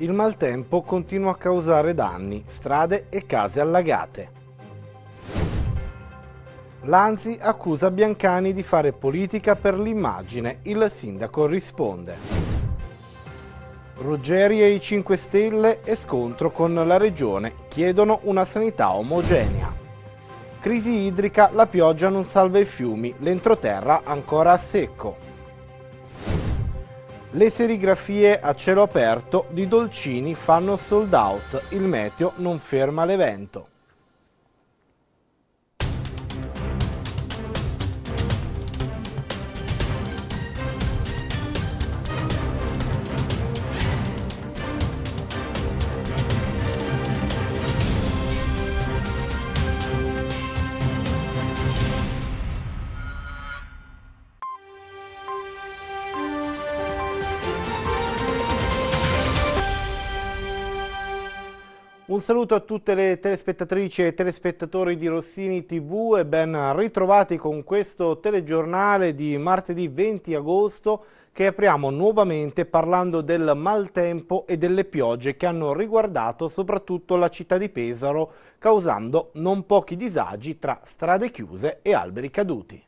il maltempo continua a causare danni, strade e case allagate. L'Anzi accusa Biancani di fare politica per l'immagine, il sindaco risponde. Ruggeri e i 5 Stelle e scontro con la regione chiedono una sanità omogenea. Crisi idrica, la pioggia non salva i fiumi, l'entroterra ancora a secco. Le serigrafie a cielo aperto di Dolcini fanno sold out, il meteo non ferma l'evento. Un saluto a tutte le telespettatrici e telespettatori di Rossini TV e ben ritrovati con questo telegiornale di martedì 20 agosto che apriamo nuovamente parlando del maltempo e delle piogge che hanno riguardato soprattutto la città di Pesaro causando non pochi disagi tra strade chiuse e alberi caduti.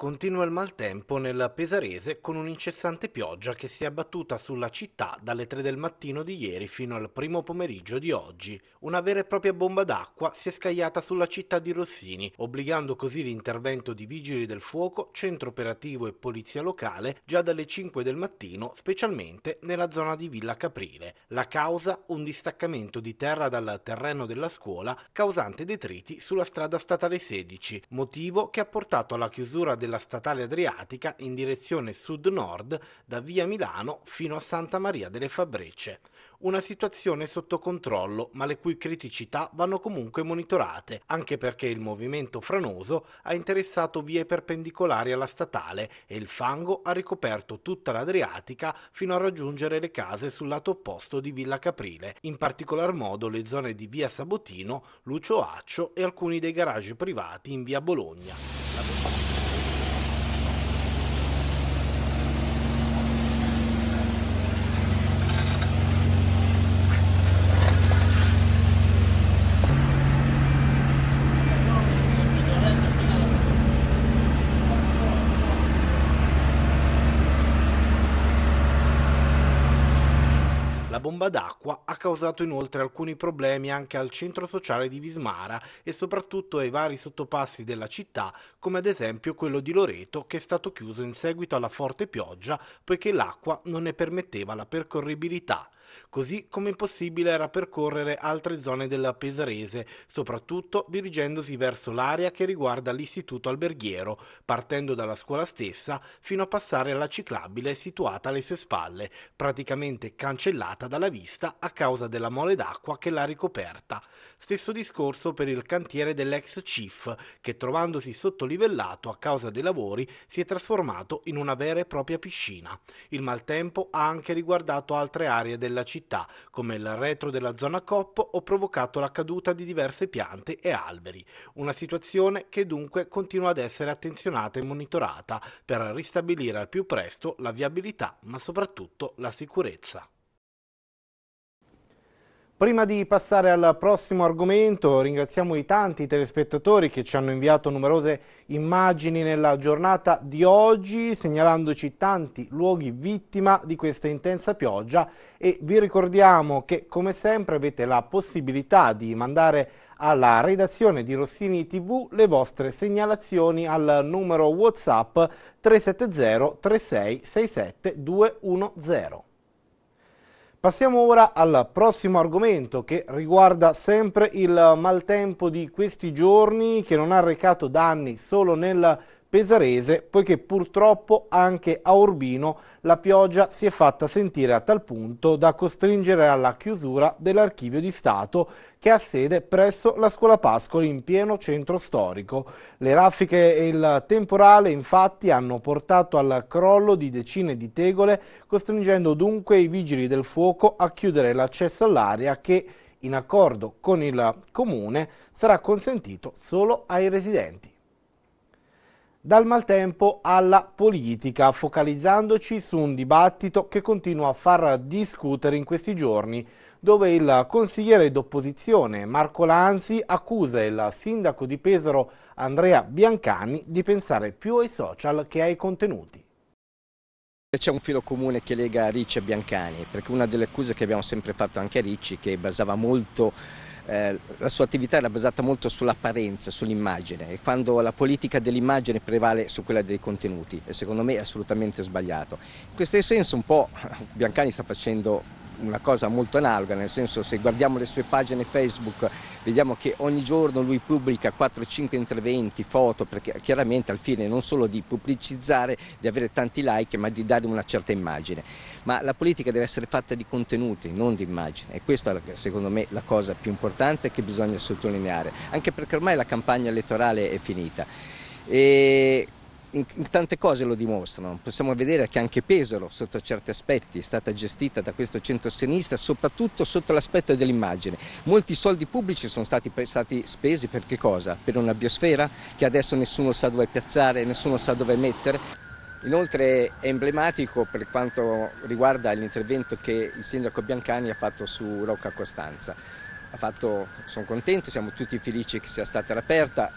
Continua il maltempo nel Pesarese con un'incessante pioggia che si è abbattuta sulla città dalle 3 del mattino di ieri fino al primo pomeriggio di oggi. Una vera e propria bomba d'acqua si è scagliata sulla città di Rossini, obbligando così l'intervento di vigili del fuoco, centro operativo e polizia locale già dalle 5 del mattino, specialmente nella zona di Villa Caprile. La causa? Un distaccamento di terra dal terreno della scuola causante detriti sulla strada statale 16, motivo che ha portato alla chiusura della della statale Adriatica in direzione sud-nord da via Milano fino a Santa Maria delle Fabbrece. Una situazione sotto controllo, ma le cui criticità vanno comunque monitorate, anche perché il movimento franoso ha interessato vie perpendicolari alla statale e il fango ha ricoperto tutta l'Adriatica fino a raggiungere le case sul lato opposto di Villa Caprile, in particolar modo le zone di via Sabotino, Lucio Accio e alcuni dei garage privati in via Bologna. La... causato inoltre alcuni problemi anche al centro sociale di Vismara e soprattutto ai vari sottopassi della città, come ad esempio quello di Loreto che è stato chiuso in seguito alla forte pioggia poiché l'acqua non ne permetteva la percorribilità così come impossibile era percorrere altre zone della Pesarese, soprattutto dirigendosi verso l'area che riguarda l'istituto alberghiero, partendo dalla scuola stessa fino a passare alla ciclabile situata alle sue spalle, praticamente cancellata dalla vista a causa causa della mole d'acqua che l'ha ricoperta. Stesso discorso per il cantiere dell'ex CIF, che trovandosi sottolivellato a causa dei lavori si è trasformato in una vera e propria piscina. Il maltempo ha anche riguardato altre aree della città, come il retro della zona COP o provocato la caduta di diverse piante e alberi. Una situazione che dunque continua ad essere attenzionata e monitorata per ristabilire al più presto la viabilità ma soprattutto la sicurezza. Prima di passare al prossimo argomento ringraziamo i tanti telespettatori che ci hanno inviato numerose immagini nella giornata di oggi segnalandoci tanti luoghi vittima di questa intensa pioggia e vi ricordiamo che come sempre avete la possibilità di mandare alla redazione di Rossini TV le vostre segnalazioni al numero WhatsApp 370 3667 210. Passiamo ora al prossimo argomento che riguarda sempre il maltempo di questi giorni che non ha recato danni solo nel pesarese, poiché purtroppo anche a Urbino la pioggia si è fatta sentire a tal punto da costringere alla chiusura dell'archivio di Stato che ha sede presso la scuola Pascoli in pieno centro storico. Le raffiche e il temporale infatti hanno portato al crollo di decine di tegole, costringendo dunque i vigili del fuoco a chiudere l'accesso all'area che in accordo con il comune sarà consentito solo ai residenti dal maltempo alla politica, focalizzandoci su un dibattito che continua a far discutere in questi giorni, dove il consigliere d'opposizione Marco Lanzi accusa il sindaco di Pesaro Andrea Biancani di pensare più ai social che ai contenuti. C'è un filo comune che lega Ricci e Biancani, perché una delle accuse che abbiamo sempre fatto anche a Ricci, che basava molto eh, la sua attività era basata molto sull'apparenza, sull'immagine e quando la politica dell'immagine prevale su quella dei contenuti e secondo me è assolutamente sbagliato. In questo senso un po' Biancani sta facendo una cosa molto analoga, nel senso se guardiamo le sue pagine Facebook vediamo che ogni giorno lui pubblica 4-5 interventi, foto, perché chiaramente al fine non solo di pubblicizzare, di avere tanti like, ma di dare una certa immagine. Ma la politica deve essere fatta di contenuti, non di immagini e questa è secondo me la cosa più importante che bisogna sottolineare, anche perché ormai la campagna elettorale è finita. E in, in tante cose lo dimostrano. Possiamo vedere che anche Pesaro, sotto certi aspetti, è stata gestita da questo centro-sinistra, soprattutto sotto l'aspetto dell'immagine. Molti soldi pubblici sono stati, stati spesi per che cosa? Per una biosfera che adesso nessuno sa dove piazzare, nessuno sa dove mettere. Inoltre è emblematico per quanto riguarda l'intervento che il sindaco Biancani ha fatto su Rocca Costanza. Fatto, sono contento, siamo tutti felici che sia stata aperta.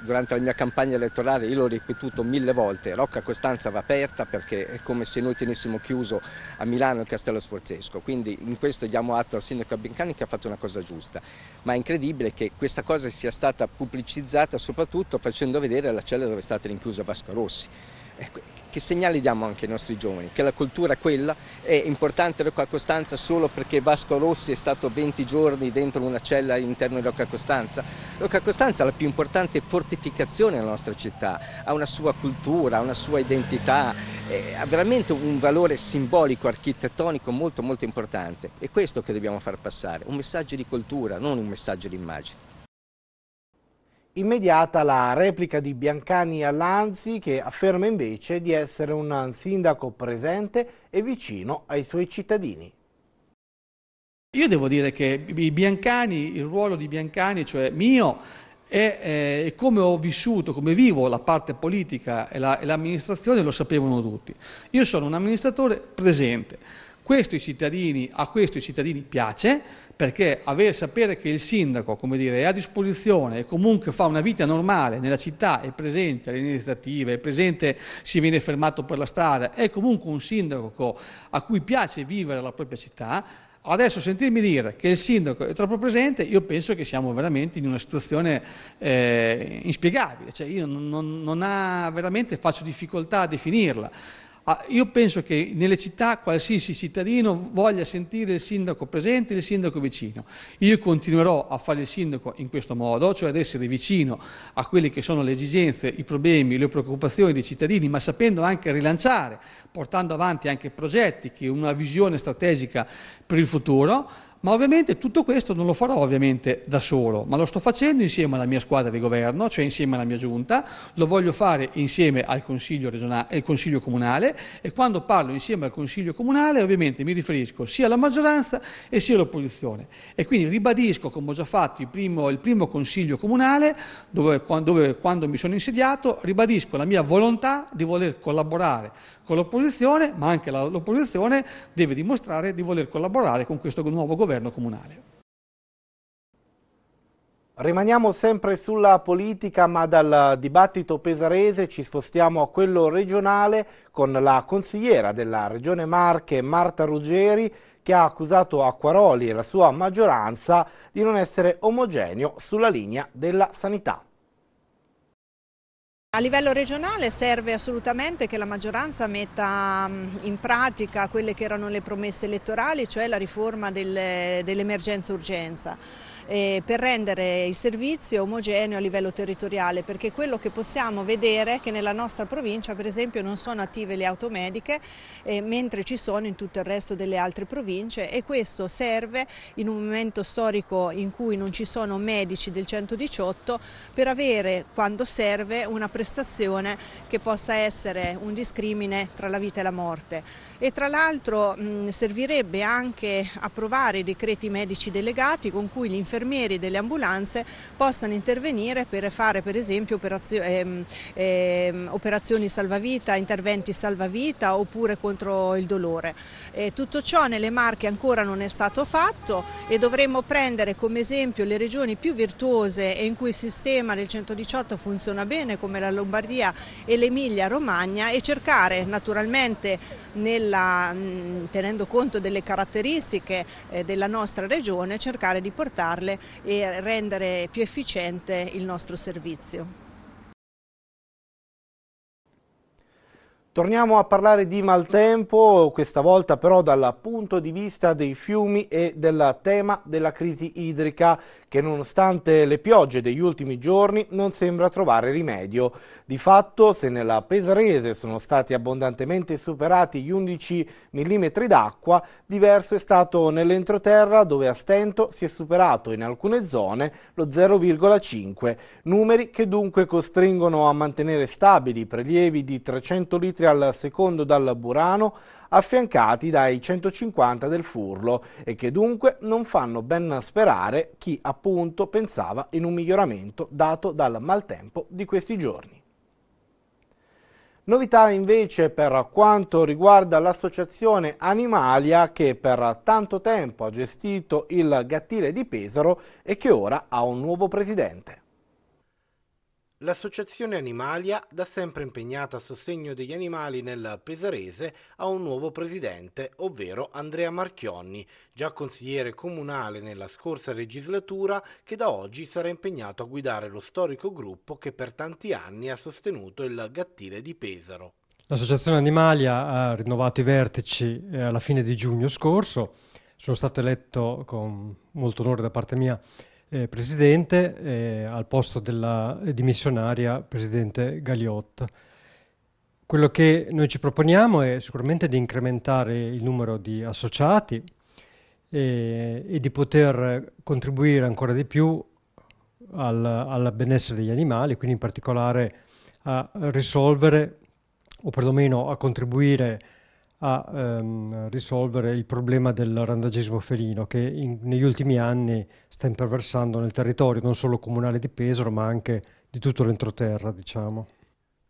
Durante la mia campagna elettorale io l'ho ripetuto mille volte, Rocca Costanza va aperta perché è come se noi tenessimo chiuso a Milano il Castello Sforzesco. Quindi in questo diamo atto al sindaco Abincani che ha fatto una cosa giusta. Ma è incredibile che questa cosa sia stata pubblicizzata soprattutto facendo vedere la cella dove è stata rinchiusa Vasco Rossi ecco, che segnali diamo anche ai nostri giovani? Che la cultura è quella è importante Rocca Costanza solo perché Vasco Rossi è stato 20 giorni dentro una cella all'interno di Rocca Costanza? Rocca Costanza è la più importante fortificazione della nostra città, ha una sua cultura, una sua identità, eh, ha veramente un valore simbolico, architettonico molto molto importante. È questo che dobbiamo far passare, un messaggio di cultura, non un messaggio di immagine immediata la replica di Biancani a Lanzi che afferma invece di essere un sindaco presente e vicino ai suoi cittadini. Io devo dire che Biancani, il ruolo di Biancani, cioè mio, eh, e, eh, come ho vissuto, come vivo la parte politica e l'amministrazione la, lo sapevano tutti. Io sono un amministratore presente questo cittadini, a questo i cittadini piace perché avere, sapere che il sindaco dire, è a disposizione e comunque fa una vita normale nella città, è presente alle iniziative, è presente si viene fermato per la strada, è comunque un sindaco a cui piace vivere la propria città, Adesso sentirmi dire che il sindaco è troppo presente, io penso che siamo veramente in una situazione eh, inspiegabile, cioè io non, non, non ha, veramente faccio difficoltà a definirla. Ah, io penso che nelle città qualsiasi cittadino voglia sentire il sindaco presente e il sindaco vicino. Io continuerò a fare il sindaco in questo modo, cioè ad essere vicino a quelle che sono le esigenze, i problemi, le preoccupazioni dei cittadini, ma sapendo anche rilanciare, portando avanti anche progetti che una visione strategica per il futuro, ma ovviamente tutto questo non lo farò ovviamente da solo, ma lo sto facendo insieme alla mia squadra di governo, cioè insieme alla mia giunta, lo voglio fare insieme al Consiglio, al Consiglio Comunale e quando parlo insieme al Consiglio Comunale ovviamente mi riferisco sia alla maggioranza e sia all'opposizione. E quindi ribadisco, come ho già fatto il primo, il primo Consiglio Comunale, dove, dove, quando mi sono insediato, ribadisco la mia volontà di voler collaborare con l'opposizione, ma anche l'opposizione deve dimostrare di voler collaborare con questo nuovo governo comunale. Rimaniamo sempre sulla politica, ma dal dibattito pesarese ci spostiamo a quello regionale con la consigliera della Regione Marche, Marta Ruggeri, che ha accusato Acquaroli e la sua maggioranza di non essere omogeneo sulla linea della sanità. A livello regionale serve assolutamente che la maggioranza metta mm, in pratica quelle che erano le promesse elettorali, cioè la riforma dell'emergenza-urgenza eh, per rendere il servizio omogeneo a livello territoriale, perché quello che possiamo vedere è che nella nostra provincia per esempio non sono attive le automediche, eh, mentre ci sono in tutto il resto delle altre province e questo serve in un momento storico in cui non ci sono medici del 118 per avere quando serve una prestazione che possa essere un discrimine tra la vita e la morte e tra l'altro servirebbe anche approvare i decreti medici delegati con cui gli infermieri infermieri delle ambulanze possano intervenire per fare per esempio operazio ehm, ehm, operazioni salvavita, interventi salvavita oppure contro il dolore. Eh, tutto ciò nelle Marche ancora non è stato fatto e dovremmo prendere come esempio le regioni più virtuose e in cui il sistema del 118 funziona bene come la Lombardia e l'Emilia-Romagna e cercare naturalmente nella, tenendo conto delle caratteristiche eh, della nostra regione cercare di portarle migliorarle e rendere più efficiente il nostro servizio. Torniamo a parlare di maltempo, questa volta però dal punto di vista dei fiumi e del tema della crisi idrica che nonostante le piogge degli ultimi giorni non sembra trovare rimedio. Di fatto se nella Pesarese sono stati abbondantemente superati gli 11 mm d'acqua, diverso è stato nell'entroterra dove a stento si è superato in alcune zone lo 0,5, numeri che dunque costringono a mantenere stabili prelievi di 300 litri litri al secondo dal Burano, affiancati dai 150 del Furlo e che dunque non fanno ben sperare chi appunto pensava in un miglioramento dato dal maltempo di questi giorni. Novità invece per quanto riguarda l'associazione Animalia che per tanto tempo ha gestito il gattile di Pesaro e che ora ha un nuovo presidente. L'associazione Animalia, da sempre impegnata a sostegno degli animali nel Pesarese, ha un nuovo presidente, ovvero Andrea Marchionni, già consigliere comunale nella scorsa legislatura, che da oggi sarà impegnato a guidare lo storico gruppo che per tanti anni ha sostenuto il gattile di Pesaro. L'associazione Animalia ha rinnovato i vertici eh, alla fine di giugno scorso, sono stato eletto con molto onore da parte mia eh, presidente eh, al posto della dimissionaria presidente Galiotta. Quello che noi ci proponiamo è sicuramente di incrementare il numero di associati e, eh, e di poter contribuire ancora di più al, al benessere degli animali, quindi in particolare a risolvere o perlomeno a contribuire a a ehm, risolvere il problema del randagismo felino che in, negli ultimi anni sta imperversando nel territorio non solo comunale di Pesaro ma anche di tutto l'entroterra diciamo.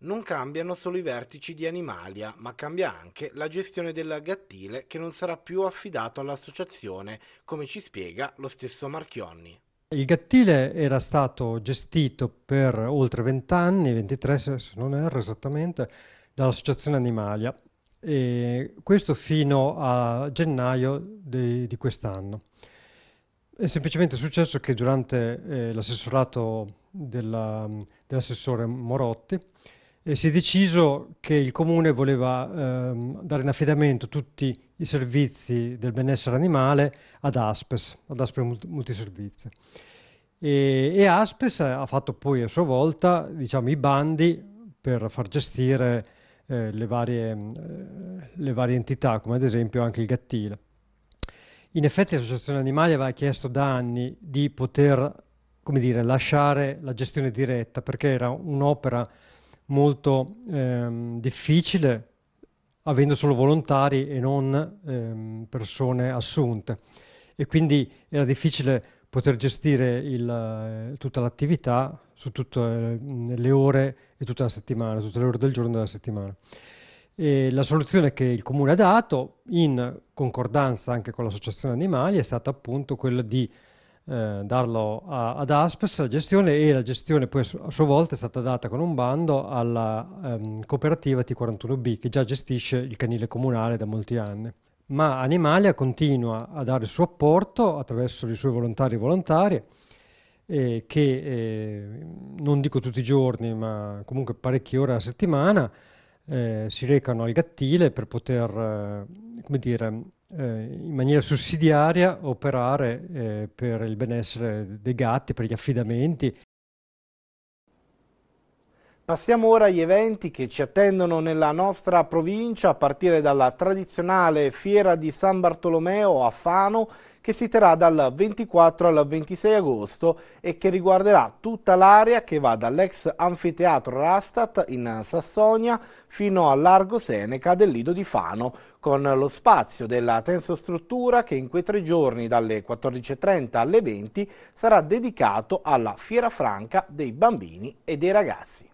Non cambiano solo i vertici di Animalia, ma cambia anche la gestione del gattile che non sarà più affidato all'associazione, come ci spiega lo stesso Marchionni. Il gattile era stato gestito per oltre 20 anni, 23 se non erro esattamente, dall'associazione Animalia e questo fino a gennaio di, di quest'anno. È semplicemente successo che durante eh, l'assessorato della, dell'assessore Morotti eh, si è deciso che il comune voleva ehm, dare in affidamento tutti i servizi del benessere animale ad Aspes, ad Aspes Multiservizi. E, e Aspes ha fatto poi a sua volta diciamo, i bandi per far gestire eh, le, varie, eh, le varie entità, come ad esempio anche il gattile. In effetti l'associazione animali aveva chiesto da anni di poter come dire, lasciare la gestione diretta perché era un'opera molto ehm, difficile avendo solo volontari e non ehm, persone assunte e quindi era difficile poter gestire il, eh, tutta l'attività su tutte eh, le ore e tutta la settimana, tutte le ore del giorno della settimana. E la soluzione che il comune ha dato, in concordanza anche con l'associazione animali, è stata appunto quella di eh, darlo a, ad Aspes la gestione e la gestione poi a sua volta è stata data con un bando alla ehm, cooperativa T41B che già gestisce il canile comunale da molti anni ma Animalia continua a dare il suo apporto attraverso i suoi volontari e volontarie, eh, che eh, non dico tutti i giorni, ma comunque parecchie ore alla settimana, eh, si recano al gattile per poter, eh, come dire, eh, in maniera sussidiaria operare eh, per il benessere dei gatti, per gli affidamenti Passiamo ora agli eventi che ci attendono nella nostra provincia a partire dalla tradizionale fiera di San Bartolomeo a Fano che si terrà dal 24 al 26 agosto e che riguarderà tutta l'area che va dall'ex anfiteatro Rastat in Sassonia fino al largo Seneca del Lido di Fano con lo spazio della tensostruttura che in quei tre giorni dalle 14.30 alle 20 sarà dedicato alla Fiera Franca dei bambini e dei ragazzi.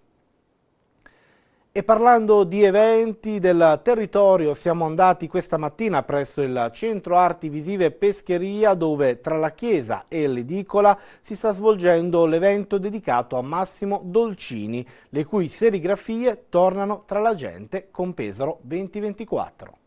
E parlando di eventi del territorio, siamo andati questa mattina presso il Centro Arti Visive Pescheria dove tra la chiesa e l'edicola si sta svolgendo l'evento dedicato a Massimo Dolcini, le cui serigrafie tornano tra la gente con Pesaro 2024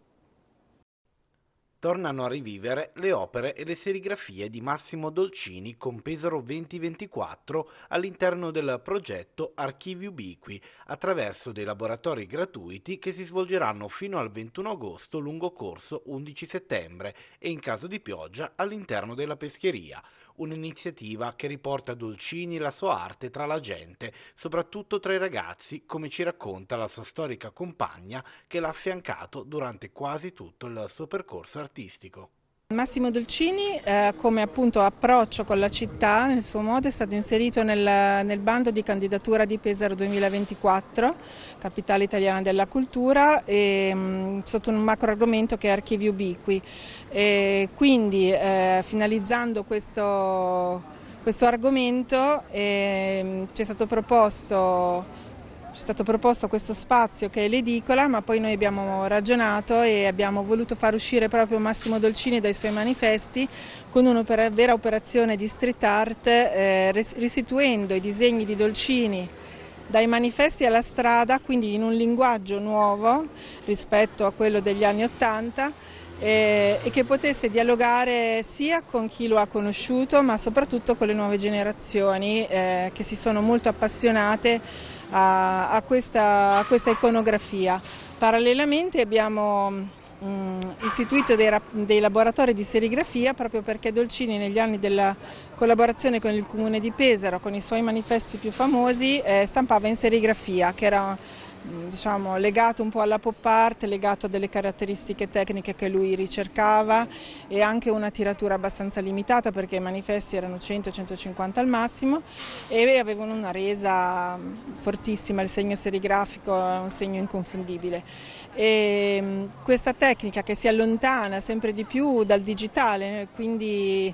tornano a rivivere le opere e le serigrafie di Massimo Dolcini con Pesaro 2024 all'interno del progetto Archivi Ubiqui attraverso dei laboratori gratuiti che si svolgeranno fino al 21 agosto lungo corso 11 settembre e in caso di pioggia all'interno della pescheria un'iniziativa che riporta Dolcini e la sua arte tra la gente, soprattutto tra i ragazzi, come ci racconta la sua storica compagna che l'ha affiancato durante quasi tutto il suo percorso artistico. Massimo Dolcini eh, come appunto approccio con la città nel suo modo è stato inserito nel, nel, bando di candidatura di Pesaro 2024, capitale italiana della cultura, e, mh, mm, sotto un macro argomento che è archivi ubiqui. E quindi eh, finalizzando questo, questo argomento eh, ci è stato proposto ci è stato proposto questo spazio che è l'edicola, ma poi noi abbiamo ragionato e abbiamo voluto far uscire proprio Massimo Dolcini dai suoi manifesti con una vera operazione di street art, eh, restituendo i disegni di Dolcini dai manifesti alla strada, quindi in un linguaggio nuovo rispetto a quello degli anni Ottanta eh, e, che potesse dialogare sia con chi lo ha conosciuto ma soprattutto con le nuove generazioni eh, che si sono molto appassionate a, a, questa, a questa, iconografia. Parallelamente abbiamo mh, mm, istituito dei, dei, laboratori di serigrafia proprio perché Dolcini negli anni della collaborazione con il comune di Pesaro, con i suoi manifesti più famosi, eh, stampava in serigrafia, che era Mm, diciamo, legato un po' alla pop art, legato a delle caratteristiche tecniche che lui ricercava e anche una tiratura abbastanza limitata perché i manifesti erano 100-150 al massimo e avevano una resa mm, fortissima, il segno serigrafico è un segno inconfondibile. E mm, questa tecnica che si allontana sempre di più dal digitale, quindi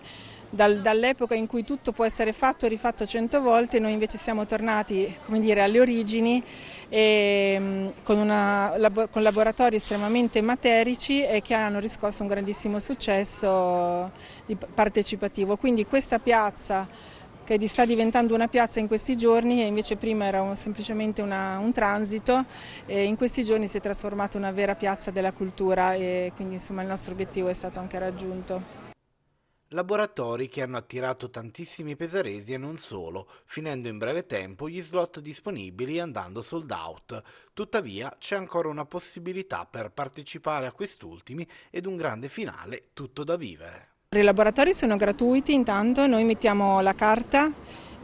dal, dall'epoca in cui tutto può essere fatto e rifatto cento volte, noi invece siamo tornati dire, alle origini e, ehm, con, una, con laboratori estremamente materici e che hanno riscosso un grandissimo successo partecipativo. Quindi questa piazza che sta diventando una piazza in questi giorni e invece prima era semplicemente una, un transito e in questi giorni si è trasformata in una vera piazza della cultura e quindi insomma il nostro obiettivo è stato anche raggiunto laboratori che hanno attirato tantissimi pesaresi e non solo, finendo in breve tempo gli slot disponibili andando sold out. Tuttavia c'è ancora una possibilità per partecipare a quest'ultimi ed un grande finale tutto da vivere. I laboratori sono gratuiti intanto, noi mettiamo la carta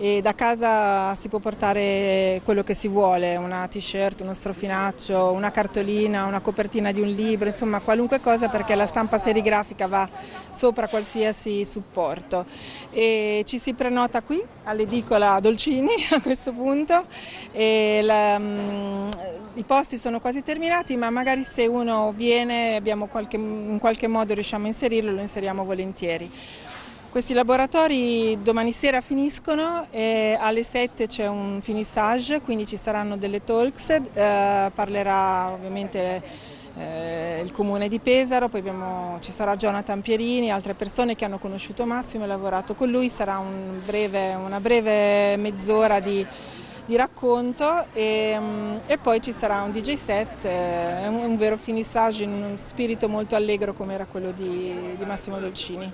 e da casa si può portare quello che si vuole, una t-shirt, uno strofinaccio, una cartolina, una copertina di un libro, insomma qualunque cosa perché la stampa serigrafica va sopra qualsiasi supporto. E ci si prenota qui all'edicola Dolcini a questo punto, la, mm, i posti sono quasi terminati ma magari se uno viene qualche, in qualche modo riusciamo a inserirlo lo inseriamo volentieri. Questi laboratori domani sera finiscono e alle 7 c'è un finissage, quindi ci saranno delle talks, eh, parlerà ovviamente eh, il comune di Pesaro, poi abbiamo, ci sarà Jonathan Pierini, altre persone che hanno conosciuto Massimo e lavorato con lui, sarà un breve, una breve mezz'ora di, di racconto e, mm, e, poi ci sarà un DJ set, eh, un, un, vero finissage in un spirito molto allegro come era quello di, di Massimo Dolcini.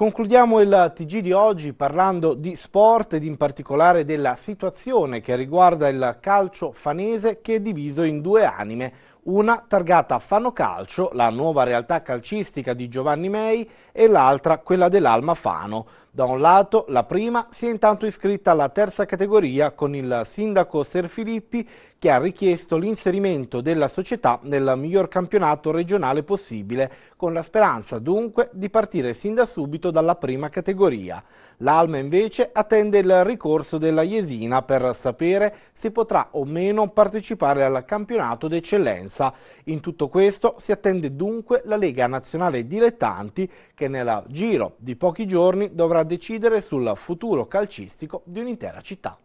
Concludiamo il TG di oggi parlando di sport ed in particolare della situazione che riguarda il calcio fanese che è diviso in due anime, una targata Fano Calcio, la nuova realtà calcistica di Giovanni Mei e l'altra quella dell'Alma Fano. Da un lato, la prima si è intanto iscritta alla terza categoria con il sindaco Ser Filippi che ha richiesto l'inserimento della società nel miglior campionato regionale possibile, con la speranza dunque di partire sin da subito dalla prima categoria. L'Alma invece attende il ricorso della Jesina per sapere se potrà o meno partecipare al campionato d'eccellenza. In tutto questo si attende dunque la Lega Nazionale Dilettanti che nel giro di pochi giorni dovrà decidere sul futuro calcistico di un'intera città.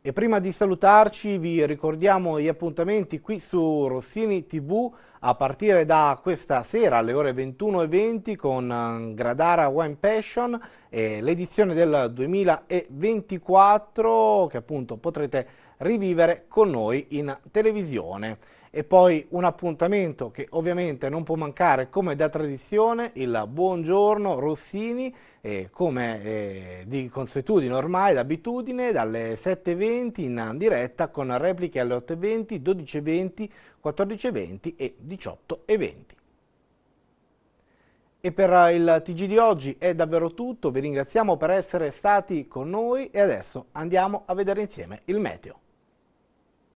E prima di salutarci vi ricordiamo gli appuntamenti qui su Rossini TV a partire da questa sera alle ore 21.20 con eh, Gradara One Passion l'edizione del 2024 che appunto potrete rivivere con noi in televisione e poi un appuntamento che ovviamente non può mancare come da tradizione, il buongiorno Rossini, eh, come eh, di consuetudine ormai, d'abitudine, dalle 7.20 in diretta con repliche alle 8.20, 12.20, 14.20 e 18.20. E per il TG di oggi è davvero tutto, vi ringraziamo per essere stati con noi e adesso andiamo a vedere insieme il meteo.